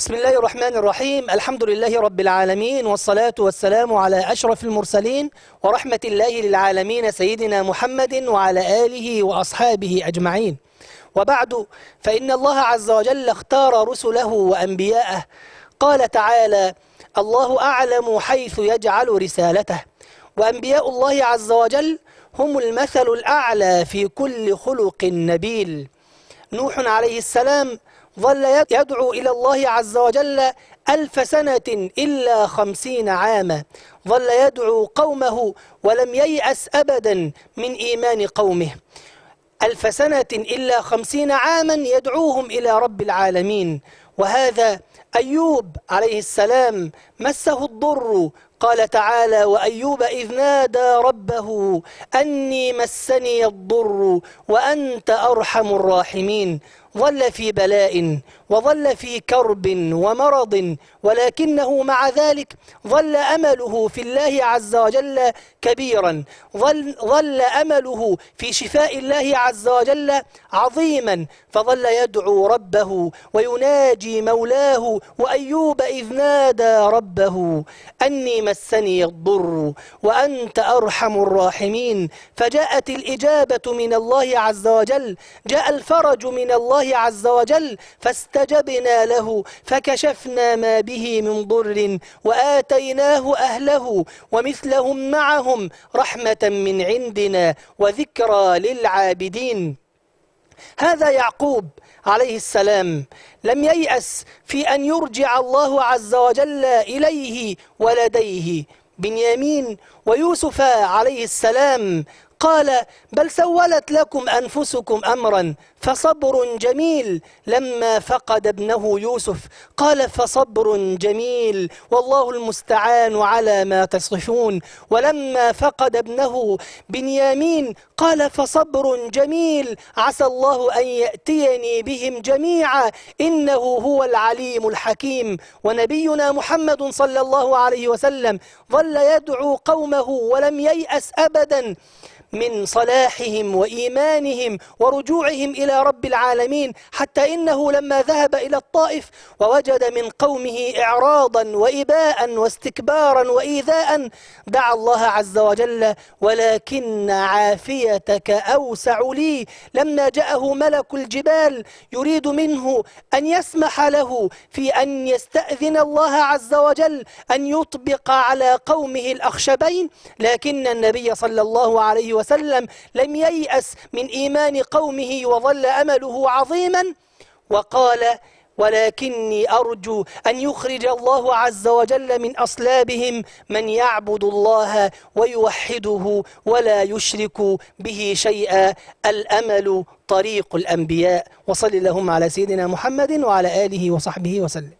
بسم الله الرحمن الرحيم الحمد لله رب العالمين والصلاة والسلام على أشرف المرسلين ورحمة الله للعالمين سيدنا محمد وعلى آله وأصحابه أجمعين وبعد فإن الله عز وجل اختار رسله وأنبياءه قال تعالى الله أعلم حيث يجعل رسالته وأنبياء الله عز وجل هم المثل الأعلى في كل خلق نبيل نوح عليه السلام ظل يدعو إلى الله عز وجل ألف سنة إلا خمسين عاما ظل يدعو قومه ولم ييأس أبدا من إيمان قومه ألف سنة إلا خمسين عاما يدعوهم إلى رب العالمين وهذا أيوب عليه السلام مسه الضر قال تعالى وأيوب إذ نادى ربه أني مسني الضر وأنت أرحم الراحمين ظل في بلاء وظل في كرب ومرض ولكنه مع ذلك ظل أمله في الله عز وجل كبيرا ظل, ظل أمله في شفاء الله عز وجل عظيما فظل يدعو ربه ويناجي مولاه وأيوب إذ نادى ربه أني مسني الضر وأنت أرحم الراحمين فجاءت الإجابة من الله عز وجل جاء الفرج من الله الله عز وجل فاستجبنا له فكشفنا ما به من ضر وآتيناه أهله ومثلهم معهم رحمة من عندنا وذكرى للعابدين هذا يعقوب عليه السلام لم ييأس في أن يرجع الله عز وجل إليه ولديه بنيامين ويوسف عليه السلام قال بل سولت لكم أنفسكم أمرا فصبر جميل لما فقد ابنه يوسف قال فصبر جميل والله المستعان على ما تصفون ولما فقد ابنه بنيامين قال فصبر جميل عسى الله أن يأتيني بهم جميعا إنه هو العليم الحكيم ونبينا محمد صلى الله عليه وسلم ظل يدعو قومه ولم ييأس أبدا من صلاحهم وإيمانهم ورجوعهم إلى رب العالمين حتى إنه لما ذهب إلى الطائف ووجد من قومه إعراضا وإباء واستكبارا وإيذاء دعا الله عز وجل ولكن عافيتك أوسع لي لما جاءه ملك الجبال يريد منه أن يسمح له في أن يستأذن الله عز وجل أن يطبق على قومه الأخشبين لكن النبي صلى الله عليه وسلم وسلم لم ييأس من إيمان قومه وظل أمله عظيما وقال ولكني أرجو أن يخرج الله عز وجل من أصلابهم من يعبد الله ويوحده ولا يشرك به شيئا الأمل طريق الأنبياء وصل اللهم على سيدنا محمد وعلى آله وصحبه وسلم